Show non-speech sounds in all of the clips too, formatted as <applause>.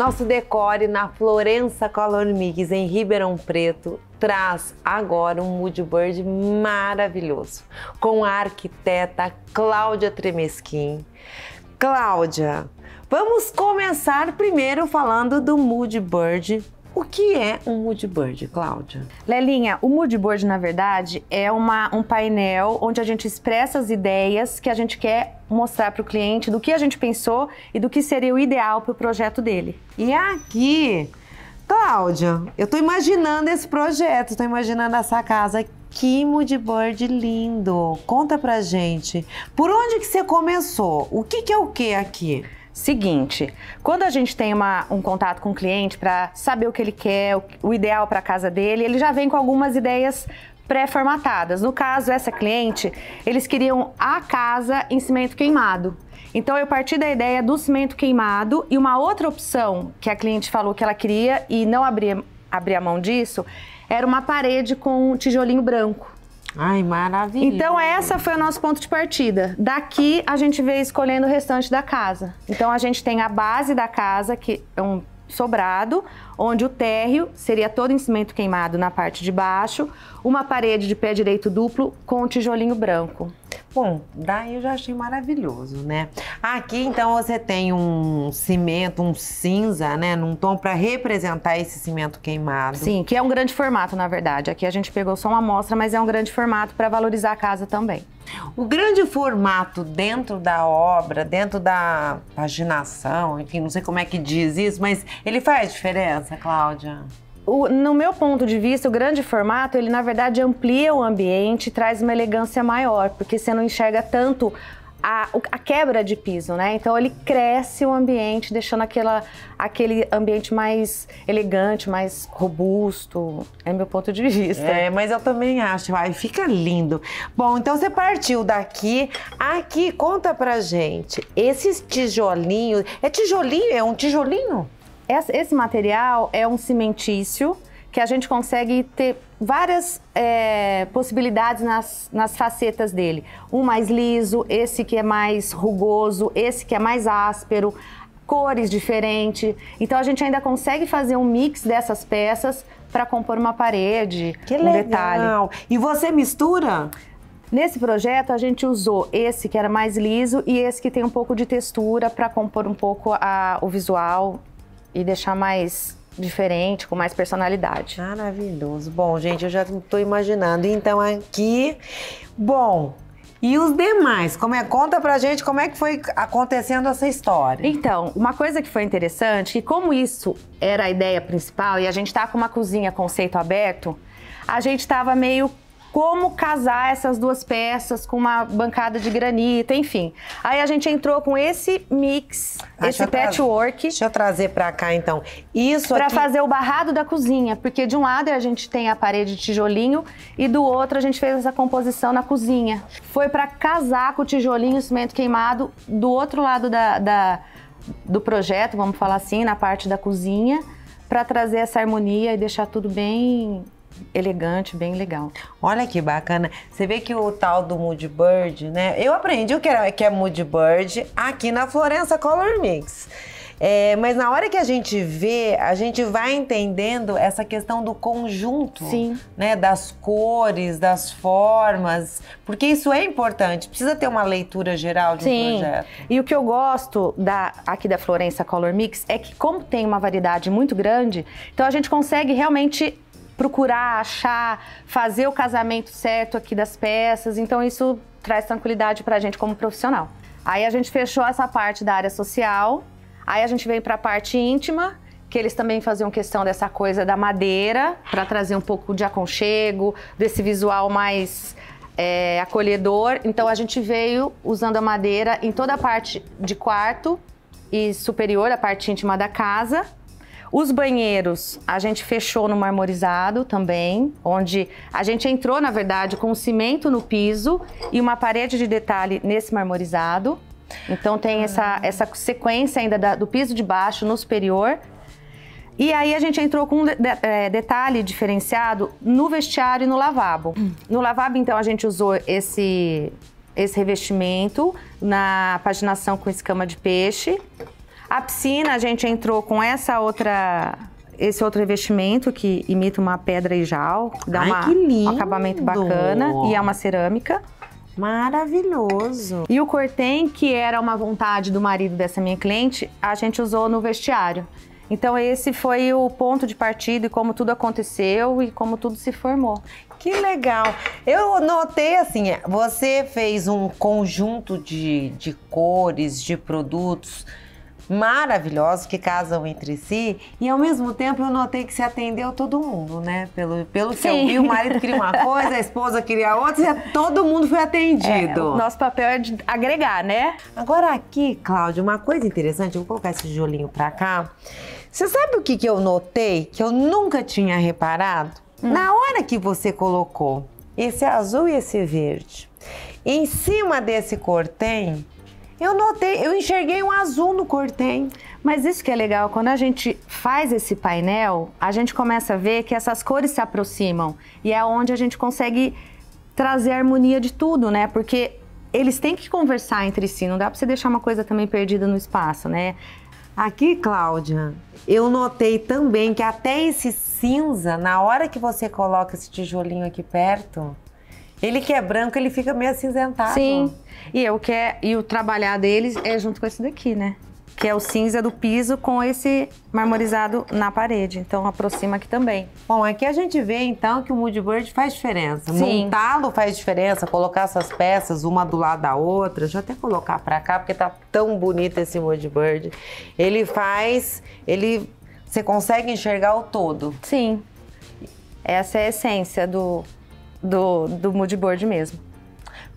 Nosso decore na Florença Color Mix, em Ribeirão Preto, traz agora um mood bird maravilhoso, com a arquiteta Cláudia Tremesquim. Cláudia, vamos começar primeiro falando do mood bird o que é um mood board, Cláudia? Lelinha, o mood board, na verdade, é uma, um painel onde a gente expressa as ideias que a gente quer mostrar para o cliente do que a gente pensou e do que seria o ideal para o projeto dele. E aqui, Cláudia, eu estou imaginando esse projeto, estou imaginando essa casa que moodboard lindo! Conta pra gente. Por onde que você começou? O que, que é o que aqui? Seguinte, quando a gente tem uma, um contato com o cliente para saber o que ele quer, o, o ideal para a casa dele, ele já vem com algumas ideias pré-formatadas. No caso, essa cliente, eles queriam a casa em cimento queimado. Então eu parti da ideia do cimento queimado e uma outra opção que a cliente falou que ela queria e não abria, abria mão disso era uma parede com tijolinho branco. Ai, maravilha. Então, essa foi o nosso ponto de partida. Daqui, a gente veio escolhendo o restante da casa. Então, a gente tem a base da casa, que é um sobrado, onde o térreo seria todo em cimento queimado na parte de baixo, uma parede de pé direito duplo com tijolinho branco. Bom, daí eu já achei maravilhoso, né? Aqui então você tem um cimento, um cinza, né, num tom para representar esse cimento queimado. Sim, que é um grande formato, na verdade. Aqui a gente pegou só uma amostra, mas é um grande formato para valorizar a casa também. O grande formato dentro da obra, dentro da paginação, enfim, não sei como é que diz isso, mas ele faz diferença, Cláudia? o, no meu ponto de vista, o grande formato, ele na verdade amplia o ambiente, traz uma elegância maior, porque você não enxerga tanto a, a, quebra de piso, né? Então ele cresce o ambiente, deixando aquela, aquele ambiente mais elegante, mais robusto. É meu ponto de vista. É, mas eu também acho. Ai, fica lindo. Bom, então você partiu daqui. Aqui, conta pra gente. Esses tijolinhos. É tijolinho? É um tijolinho? Esse material é um cimentício que a gente consegue ter várias é, possibilidades nas, nas facetas dele. Um mais liso, esse que é mais rugoso, esse que é mais áspero, cores diferentes. Então a gente ainda consegue fazer um mix dessas peças para compor uma parede, que um legal. detalhe. E você mistura? Nesse projeto a gente usou esse que era mais liso e esse que tem um pouco de textura para compor um pouco a, o visual e deixar mais diferente, com mais personalidade. Maravilhoso. Bom, gente, eu já estou imaginando. Então aqui, bom, e os demais? Como é, conta pra gente como é que foi acontecendo essa história. Então, uma coisa que foi interessante, que como isso era a ideia principal e a gente tá com uma cozinha conceito aberto, a gente tava meio como casar essas duas peças com uma bancada de granito, enfim. Aí a gente entrou com esse mix, ah, esse patchwork. Deixa eu trazer para cá então. Isso Para aqui... fazer o barrado da cozinha, porque de um lado a gente tem a parede de tijolinho e do outro a gente fez essa composição na cozinha. Foi para casar com o tijolinho e cimento queimado do outro lado da, da, do projeto, vamos falar assim, na parte da cozinha, para trazer essa harmonia e deixar tudo bem elegante, bem legal. Olha que bacana. Você vê que o tal do Mood Bird, né? Eu aprendi o que, era, que é Mood Bird aqui na Florença Color Mix. É, mas na hora que a gente vê, a gente vai entendendo essa questão do conjunto, Sim. né, das cores, das formas, porque isso é importante. Precisa ter uma leitura geral de Sim. um projeto. E o que eu gosto da aqui da Florença Color Mix é que como tem uma variedade muito grande, então a gente consegue realmente procurar, achar, fazer o casamento certo aqui das peças. Então isso traz tranquilidade para a gente como profissional. Aí a gente fechou essa parte da área social. Aí a gente veio para a parte íntima, que eles também faziam questão dessa coisa da madeira para trazer um pouco de aconchego, desse visual mais é, acolhedor. Então a gente veio usando a madeira em toda a parte de quarto e superior, a parte íntima da casa. Os banheiros a gente fechou no marmorizado também, onde a gente entrou, na verdade, com cimento no piso e uma parede de detalhe nesse marmorizado. Então tem ah. essa, essa sequência ainda da, do piso de baixo no superior. E aí a gente entrou com um de, é, detalhe diferenciado no vestiário e no lavabo. No lavabo, então, a gente usou esse, esse revestimento na paginação com escama de peixe. A piscina a gente entrou com essa outra esse outro revestimento que imita uma pedra e jal, dá Ai, uma, um acabamento bacana e é uma cerâmica. Maravilhoso. E o cortem, que era uma vontade do marido dessa minha cliente, a gente usou no vestiário. Então esse foi o ponto de partida e como tudo aconteceu e como tudo se formou. Que legal! Eu notei assim, você fez um conjunto de, de cores, de produtos maravilhosos que casam entre si e ao mesmo tempo eu notei que se atendeu todo mundo, né? Pelo, pelo que Sim. eu vi, o marido queria uma coisa, a esposa queria outra, todo mundo foi atendido. É, o nosso papel é de agregar, né? Agora aqui, Cláudia, uma coisa interessante, eu vou colocar esse tijolinho pra cá. Você sabe o que, que eu notei que eu nunca tinha reparado? Hum. Na hora que você colocou esse azul e esse verde, em cima desse cortem, eu notei, eu enxerguei um azul no cortem. Mas isso que é legal, quando a gente faz esse painel, a gente começa a ver que essas cores se aproximam e é onde a gente consegue trazer harmonia de tudo, né? Porque eles têm que conversar entre si, não dá para você deixar uma coisa também perdida no espaço, né? Aqui, Cláudia, eu notei também que até esse cinza, na hora que você coloca esse tijolinho aqui perto, ele que é branco, ele fica meio acinzentado. Sim. E eu que é, e o trabalhar deles é junto com esse daqui, né? Que é o cinza do piso com esse marmorizado na parede. Então aproxima aqui também. Bom, aqui a gente vê então que o mood board faz diferença. Montá-lo faz diferença, colocar essas peças uma do lado da outra. Deixa eu até colocar para cá porque tá tão bonito esse mood board. Ele faz, ele você consegue enxergar o todo. Sim. Essa é a essência do do, do moodboard mesmo.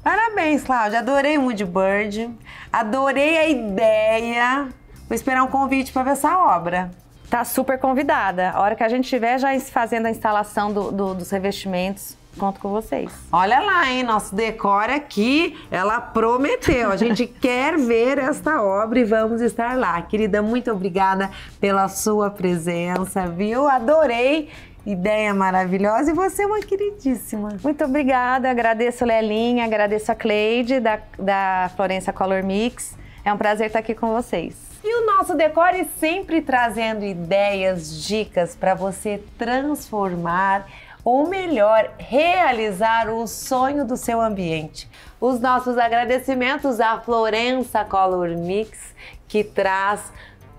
Parabéns, Cláudia. Adorei o Moodboard. Adorei a ideia. Vou esperar um convite para ver essa obra. Tá super convidada. A hora que a gente tiver já fazendo a instalação do, do, dos revestimentos, conto com vocês. Olha lá, hein? Nosso decor aqui, ela prometeu. A gente <laughs> quer ver esta obra e vamos estar lá. Querida, muito obrigada pela sua presença, viu? Adorei ideia maravilhosa e você é uma queridíssima. Muito obrigada, agradeço Lelinha, agradeço a Cleide da, da Florença Color Mix. É um prazer estar aqui com vocês. E o nosso Decore sempre trazendo ideias, dicas para você transformar ou melhor, realizar o sonho do seu ambiente. Os nossos agradecimentos à Florença Color Mix, que traz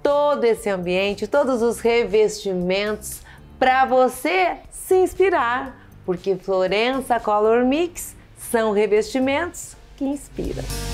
todo esse ambiente, todos os revestimentos para você se inspirar, porque Florença Color Mix são revestimentos que inspiram.